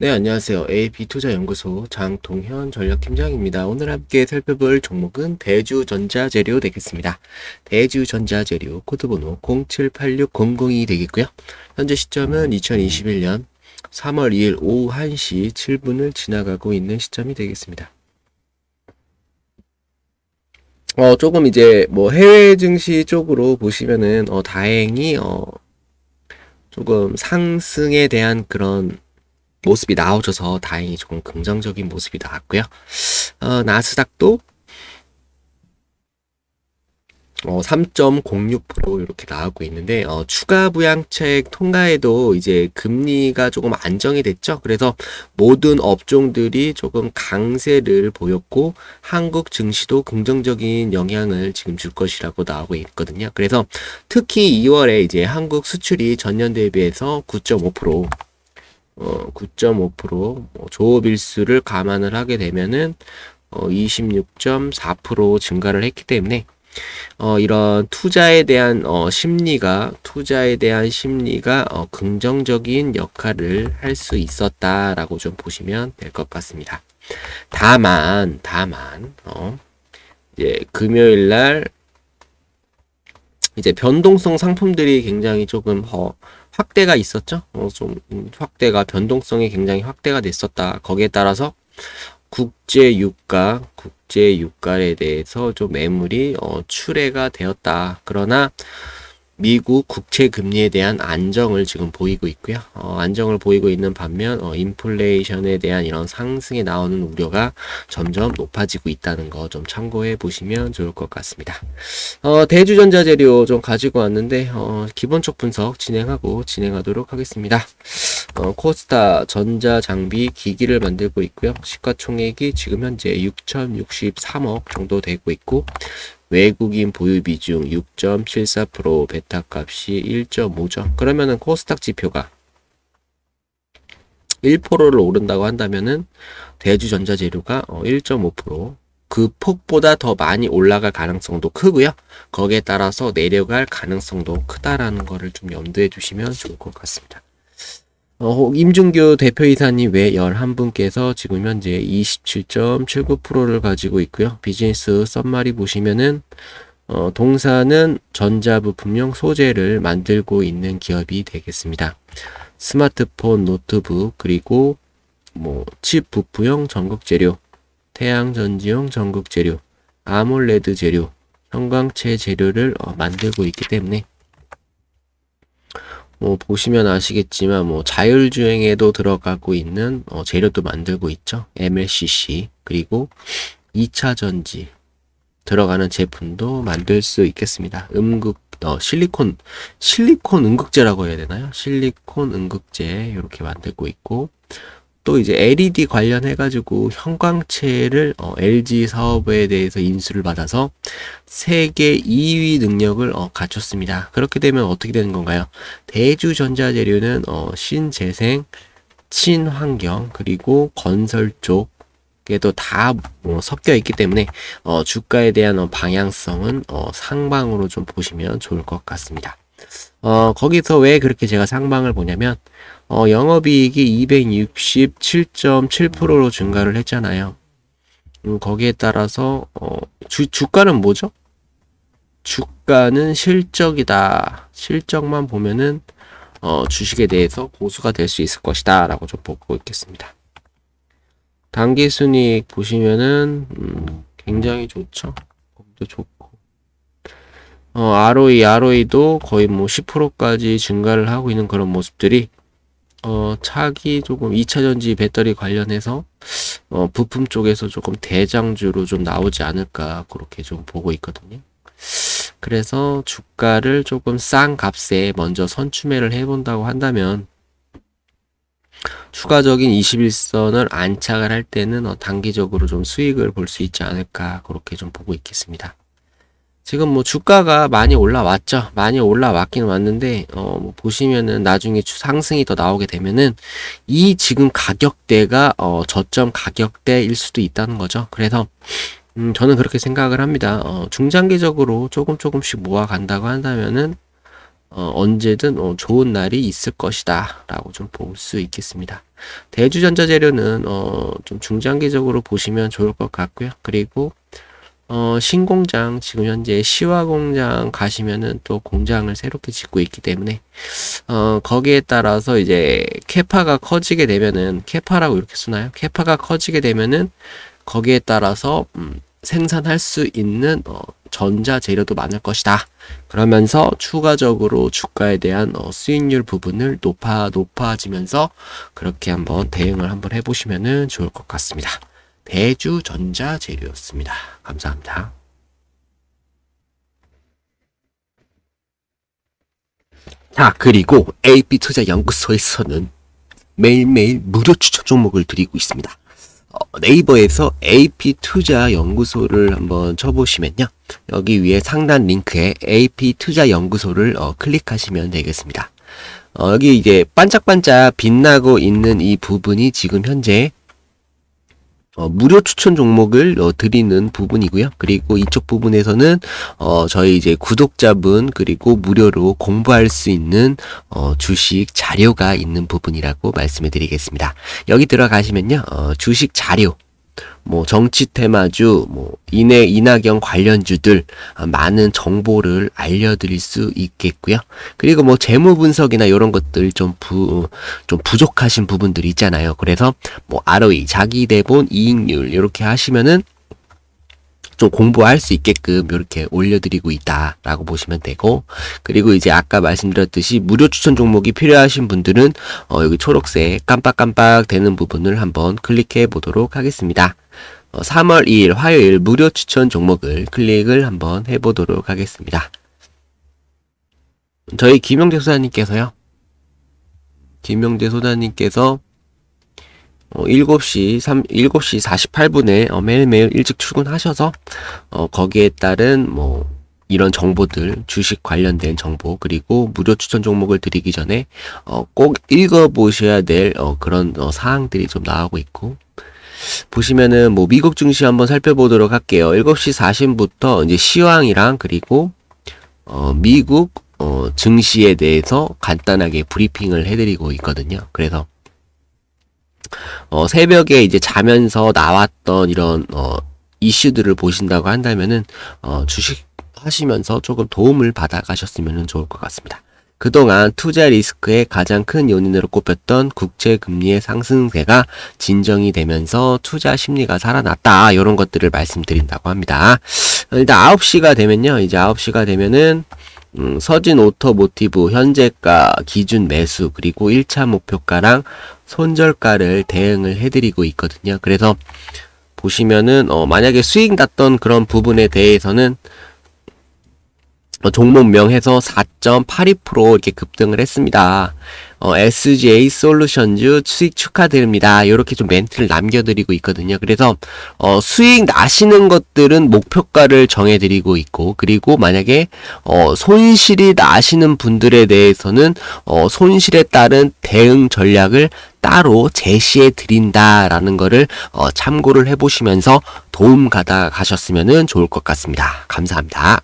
네, 안녕하세요. AB투자연구소 장동현 전략팀장입니다. 오늘 함께 살펴볼 종목은 대주전자재료 되겠습니다. 대주전자재료 코드번호 0 7 8 6 0 0이 되겠고요. 현재 시점은 2021년 3월 2일 오후 1시 7분을 지나가고 있는 시점이 되겠습니다. 어, 조금 이제 뭐 해외 증시 쪽으로 보시면은 어, 다행히 어, 조금 상승에 대한 그런 모습이 나오줘서 다행히 조금 긍정적인 모습이 나왔고요. 어, 나스닥도 어, 3.06% 이렇게 나오고 있는데 어, 추가 부양책 통과에도 이제 금리가 조금 안정이 됐죠. 그래서 모든 업종들이 조금 강세를 보였고 한국 증시도 긍정적인 영향을 지금 줄 것이라고 나오고 있거든요. 그래서 특히 2월에 이제 한국 수출이 전년 대비해서 9.5% 어, 9.5%, 뭐 조업일수를 감안을 하게 되면은 어, 26.4% 증가를 했기 때문에 어, 이런 투자에 대한 어, 심리가 투자에 대한 심리가 어, 긍정적인 역할을 할 수 있었다라고 좀 보시면 될 것 같습니다. 다만 다만 어, 이제 금요일 날 이제 변동성 상품들이 굉장히 조금 허, 확대가 있었죠. 어, 좀 음, 확대가 변동성이 굉장히 확대가 됐었다. 거기에 따라서 국제 유가, 국제 유가에 대해서 좀 매물이 어, 출회가 되었다. 그러나 미국 국채 금리에 대한 안정을 지금 보이고 있고요. 어, 안정을 보이고 있는 반면 어, 인플레이션에 대한 이런 상승에 나오는 우려가 점점 높아지고 있다는 거 좀 참고해 보시면 좋을 것 같습니다. 어, 대주전자 재료 좀 가지고 왔는데 어, 기본적 분석 진행하고 진행하도록 하겠습니다. 어, 코스타 전자 장비 기기를 만들고 있고요. 시가총액이 지금 현재 6,063억 정도 되고 있고 외국인 보유 비중 6.74% 베타 값이 1.5죠. 그러면은 코스닥 지표가 1%를 오른다고 한다면은 대주전자재료가 1.5%, 어, 그 폭보다 더 많이 올라갈 가능성도 크고요. 거기에 따라서 내려갈 가능성도 크다라는 거를 좀 염두해 주시면 좋을 것 같습니다. 어, 임준규 대표이사님 외 11분께서 지금 현재 27.79%를 가지고 있고요. 비즈니스 썸마리 보시면은 어, 동사는 전자부품용 소재를 만들고 있는 기업이 되겠습니다. 스마트폰, 노트북, 그리고 뭐 칩 부품용 전극 재료, 태양 전지용 전극 재료, 아몰레드 재료, 형광체 재료를 어, 만들고 있기 때문에 뭐 보시면 아시겠지만 뭐 자율주행에도 들어가고 있는 어 재료도 만들고 있죠. MLCC 그리고 2차 전지 들어가는 제품도 만들 수 있겠습니다. 음극 어, 실리콘 실리콘 음극재라고 해야 되나요? 실리콘 음극제 이렇게 만들고 있고 또 이제 LED 관련해 가지고 형광체를 어, LG 사업에 대해서 인수를 받아서 세계 2위 능력을 어, 갖췄습니다. 그렇게 되면 어떻게 되는 건가요? 대주전자재료는 어, 신재생, 친환경 그리고 건설 쪽 에도 다뭐 어, 섞여 있기 때문에 어, 주가에 대한 어, 방향성은 어, 상방으로 좀 보시면 좋을 것 같습니다. 어, 거기서 왜 그렇게 제가 상방을 보냐면 어, 영업이익이 267.7%로 증가를 했잖아요. 음, 거기에 따라서 어, 주, 주가는 뭐죠? 주가는 실적이다. 실적만 보면은 어, 주식에 대해서 고수가 될 수 있을 것이다 라고 좀 보고 있겠습니다. 단기 순이익 보시면은 음, 굉장히 좋죠. 좋고 어, ROE, ROE도 거의 뭐 10%까지 증가를 하고 있는 그런 모습들이 어, 차기 조금 2차 전지 배터리 관련해서 어, 부품 쪽에서 조금 대장주로 좀 나오지 않을까 그렇게 좀 보고 있거든요. 그래서 주가를 조금 싼 값에 먼저 선추매를 해본다고 한다면 추가적인 21선을 안착을 할 때는 어, 단기적으로 좀 수익을 볼 수 있지 않을까 그렇게 좀 보고 있겠습니다. 지금 뭐 주가가 많이 올라왔죠. 많이 올라왔긴 왔는데 어, 뭐 보시면은 나중에 상승이 더 나오게 되면은 이 지금 가격대가 어, 저점 가격대일 수도 있다는 거죠. 그래서 음, 저는 그렇게 생각을 합니다. 어, 중장기적으로 조금 조금씩 모아 간다고 한다면은 어, 언제든 어, 좋은 날이 있을 것이다 라고 좀 볼 수 있겠습니다 대주전자재료는 어, 좀 중장기적으로 보시면 좋을 것 같고요 그리고 어, 신공장, 지금 현재 시화공장 가시면은 또 공장을 새롭게 짓고 있기 때문에, 어, 거기에 따라서 이제 케파가 커지게 되면은, 캐파라고 이렇게 쓰나요? 케파가 커지게 되면은, 거기에 따라서, 음, 생산할 수 있는, 어, 전자 재료도 많을 것이다. 그러면서 추가적으로 주가에 대한 어, 수익률 부분을 높아, 높아지면서, 그렇게 한번 대응을 한번 해보시면은 좋을 것 같습니다. 대주 전자재료였습니다. 감사합니다. 자, 그리고 AB 투자 연구소에서는 매일매일 무료 추천 종목을 드리고 있습니다. 어, 네이버에서 AP 투자 연구소를 한번 쳐보시면요. 여기 위에 상단 링크에 AP 투자 연구소를 어, 클릭하시면 되겠습니다. 어, 여기 이제 반짝반짝 빛나고 있는 이 부분이 지금 현재 어, 무료 추천 종목을 어, 드리는 부분이고요. 그리고 이쪽 부분에서는 어, 저희 이제 구독자분 그리고 무료로 공부할 수 있는 어, 주식 자료가 있는 부분이라고 말씀해 드리겠습니다. 여기 들어가시면요. 어, 주식 자료 뭐 정치 테마주, 뭐 인해 이낙연 관련주들 아, 많은 정보를 알려드릴 수 있겠고요. 그리고 뭐 재무 분석이나 이런 것들 좀 부 좀 부족하신 부분들이 있잖아요. 그래서 뭐 ROE, 자기 대본 이익률 이렇게 하시면은 좀 공부할 수 있게끔 이렇게 올려드리고 있다라고 보시면 되고 그리고 이제 아까 말씀드렸듯이 무료 추천 종목이 필요하신 분들은 어, 여기 초록색 깜빡깜빡 되는 부분을 한번 클릭해 보도록 하겠습니다. 3월 어, 2일 화요일 무료 추천 종목을 클릭을 한번 해보도록 하겠습니다. 저희 김영재 소장님께서요. 김영재 소장님께서 어, 7시, 3, 7시 48분에 어, 매일매일 일찍 출근하셔서 어, 거기에 따른 뭐 이런 정보들, 주식 관련된 정보, 그리고 무료 추천 종목을 드리기 전에 어, 꼭 읽어보셔야 될 어, 그런 어, 사항들이 좀 나오고 있고 보시면은 뭐 미국 증시 한번 살펴보도록 할게요. 7시 4 0부터 이제 시황이랑 그리고 어, 미국 어, 증시에 대해서 간단하게 브리핑을 해드리고 있거든요. 그래서 어, 새벽에 이제 자면서 나왔던 이런 어, 이슈들을 보신다고 한다면은 어, 주식 하시면서 조금 도움을 받아 가셨으면 좋을 것 같습니다. 그동안 투자 리스크의 가장 큰 요인으로 꼽혔던 국채 금리의 상승세가 진정이 되면서 투자 심리가 살아났다. 이런 것들을 말씀드린다고 합니다. 일단 9시가 되면요. 이제 9시가 되면은 음, 서진 오토모티브 현재가 기준 매수 그리고 1차 목표가랑 손절가를 대응을 해드리고 있거든요. 그래서 보시면은 어, 만약에 수익 났던 그런 부분에 대해서는 어, 종목명에서 4.82% 이렇게 급등을 했습니다. 어, SGA 솔루션즈 수익 축하드립니다. 이렇게 좀 멘트를 남겨드리고 있거든요. 그래서 어, 수익 나시는 것들은 목표가를 정해드리고 있고 그리고 만약에 어, 손실이 나시는 분들에 대해서는 어, 손실에 따른 대응 전략을 따로 제시해 드린다라는 것을 어, 참고를 해보시면서 도움 가다 가셨으면 좋을 것 같습니다. 감사합니다.